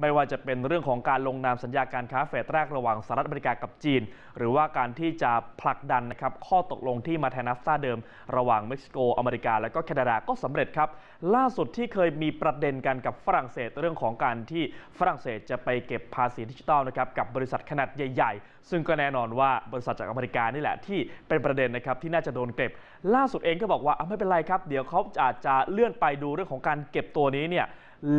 ไม่ว่าจะเป็นเรื่องของการลงนามสัญญาการค้าเฟดแรกระหว่างสหรัฐอเมริกากับจีน หรือว่าการที่จะผลักดันนะครับข้อตกลงที่มาแทนนัฟซาเดิม ระหว่างเม็กซิโกอเมริกาและก็แคนาดาก็สำเร็จครับล่าสุดที่เคยมีประเด็นกันกับฝรั่งเศสเรื่องของการที่ฝรั่งเศสจะไปเก็บภาษีดิจิทัลนะครับกับบริษัทขนาดใหญ่ ๆ ซึ่งก็แน่นอนว่าบริษัทจากอเมริกานี่แหละที่เป็นประเด็นนะครับที่น่าจะโดนเก็บ ล่าสุดเองก็บอกว่าไม่เป็นไรครับเดี๋ยวเขาอาจจะเลื่อนไปดูเรื่องของการเก็บตัวนี้เนี่ย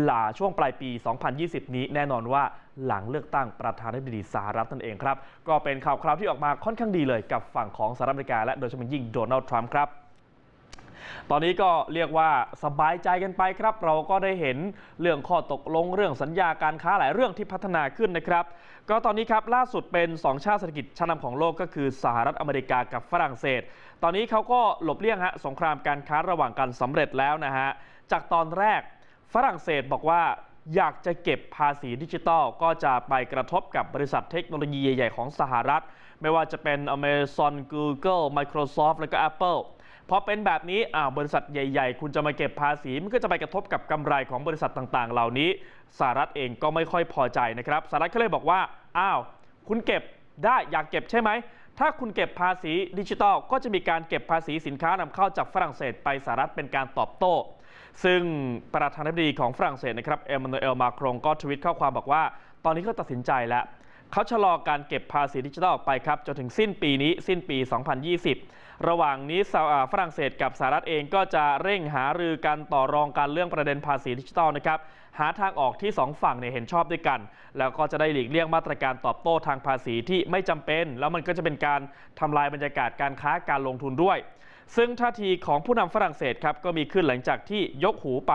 หลาช่วงปลายปี 2020 นี้แน่นอนว่าหลังเลือกตั้งประธานาธิบดีสหรัฐนั่นเองครับ ก็เป็นข่าวคราวที่ออกมาค่อนข้างดีเลยกับฝั่งของสหรัฐอเมริกาและโดยเฉพาะยิ่งโดนัลด์ทรัมป์ครับ ตอนนี้ก็เรียกว่าสบายใจกันไปครับ เราก็ได้เห็นเรื่องข้อตกลงเรื่องสัญญาการค้าหลายเรื่องที่พัฒนาขึ้นนะครับ ก็ตอนนี้ครับล่าสุดเป็น 2 ชาติเศรษฐกิจชั้นนาของโลกก็คือ สหรัฐอเมริกากับฝรั่งเศส ตอนนี้เขาก็หลบเลี่ยงฮะสงครามการค้าระหว่างกันสำเร็จแล้วนะฮะจากตอนแรกฝรั่งเศสบอกว่าอยากจะเก็บภาษีดิจิตอลก็จะไปกระทบกับบริษัทเทคโนโลยีใหญ่ๆของสหรัฐ ไม่ว่าจะเป็น Amazon Google Microsoft แล้วก็ Apple พอเป็นแบบนี้บริษัทใหญ่ๆคุณจะมาเก็บภาษีมันก็จะไปกระทบกับกำไรของบริษัทต่างๆเหล่านี้ สหรัฐเองก็ไม่ค่อยพอใจนะครับ สหรัฐก็เลยบอกว่า อ้าว คุณเก็บได้อยากเก็บใช่ไหมถ้าคุณเก็บภาษีดิจิทัล ก็จะมีการเก็บภาษีสินค้านำเข้าจากฝรั่งเศสไปสหรัฐเป็นการตอบโต้ ซึ่งประธานาธิบดีของฝรั่งเศสนะครับเอมมานูเอลมาครงก็ทวิตข้อความบอกว่า ตอนนี้ก็ตัดสินใจแล้วเขาชะลอการเก็บภาษีดิจิทัลออกไปครับจนถึงสิ้นปีนี้สิ้นปี 2020 ระหว่างนี้ ฝรั่งเศสกับสหรัฐเองก็จะเร่งหารือกันต่อรองการเรื่องประเด็นภาษีดิจิทัลนะครับ หาทางออกที่ 2 ฝั่งเนี่ยเห็นชอบด้วยกัน แล้วก็จะได้หลีกเลี่ยงมาตรการตอบโต้ทางภาษีที่ไม่จำเป็น แล้วมันก็จะเป็นการทำลายบรรยากาศการค้าการลงทุนด้วย ซึ่งท่าทีของผู้นำฝรั่งเศสครับก็มีขึ้นหลังจากที่ยกหูไป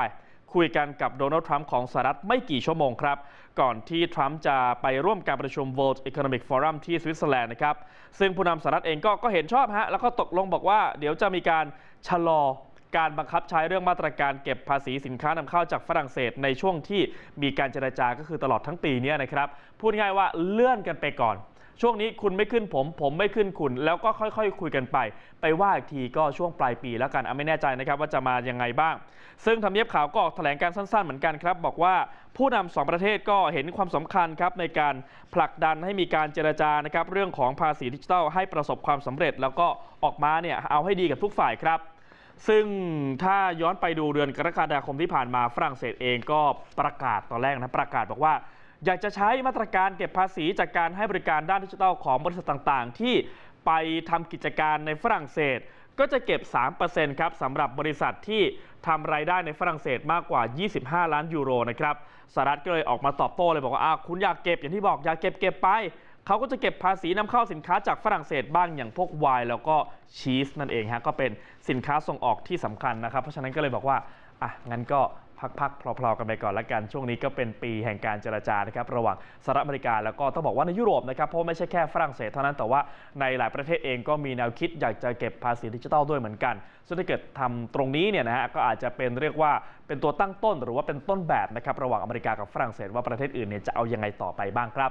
คุยกันกับโดนัลด์ทรัมป์ของสหรัฐไม่กี่ชั่วโมงครับ ก่อนที่ทรัมป์จะไปร่วมการประชุม World Economic Forum ที่สวิตเซอร์แลนด์นะครับ ซึ่งผู้นำสหรัฐเองก็ก็เห็นชอบฮะแล้วก็ตกลงบอกว่า เดี๋ยวจะมีการชะลอการบังคับใช้เรื่องมาตรการเก็บภาษีสินค้านำเข้าจากฝรั่งเศสในช่วงที่มีการเจรจาก็คือตลอดทั้งปีนี้นะครับ พูดง่ายว่าเลื่อนกันไปก่อนช่วงนี้คุณไม่ขึ้นผม ผมไม่ขึ้นคุณแล้วก็ค่อยๆคคุยกันไป ไปว่าอีกทีก็ช่วงปลายปีแล้วกันไม่แน่ใจนะครับว่าจะมายังไงบ้าง ซึ่งทำเนียบข่าวก็ออกแถลงการสั้นๆเหมือนกันครับ บอกว่าผู้นำสองประเทศก็เห็นความสำคัญครับ ในการผลักดันให้มีการเจรจานะครับ เรื่องของภาษีดิจิทัลให้ประสบความสำเร็จแล้วก็ออกมาเนี่ยเอาให้ดีกับทุกฝ่ายครับ ซึ่งถ้าย้อนไปดูเดือนกรกฎาคมที่ผ่านมาฝรั่งเศสเองก็ประกาศตอนแรกนะประกาศบอกว่าอยากจะใช้มาตรการเก็บภาษีจากการให้บริการด้านดิจิทัลของบริษัทต่าง ๆ ที่ไปทำกิจการในฝรั่งเศสก็จะเก็บ 3%ครับสำหรับบริษัทที่ทำรายได้ในฝรั่งเศสมากกว่า 25 ล้านยูโรนะครับสหรัฐก็เลยออกมาตอบโต้เลยบอกว่าคุณอยากเก็บอย่างที่บอกอยากเก็บเก็บไปเขาก็จะเก็บภาษีนำเข้าสินค้าจากฝรั่งเศสบ้างอย่างพวกไวน์แล้วก็ชีสนั่นเองฮะก็เป็นสินค้าส่งออกที่สำคัญนะครับเพราะฉะนั้นก็เลยบอกว่าอ่ะงั้นก็พักๆพลอๆกันไปก่อนละกัน ช่วงนี้ก็เป็นปีแห่งการเจรจานะครับระหว่างสหรัฐอเมริกา แล้วก็ต้องบอกว่าในยุโรปนะครับ เพราะไม่ใช่แค่ฝรั่งเศสเท่านั้นแต่ว่าในหลายประเทศเองก็มีแนวคิดอยากจะเก็บภาษีดิจิทัลด้วยเหมือนกันซึ่งถ้าเกิดทำตรงนี้เนี่ยนะฮะก็อาจจะเป็นเรียกว่าเป็นตัวตั้งต้นหรือว่าเป็นต้นแบบนะครับ ระหว่างอเมริกากับฝรั่งเศส ว่าประเทศอื่นเนี่ยจะเอายังไงต่อไปบ้างครับ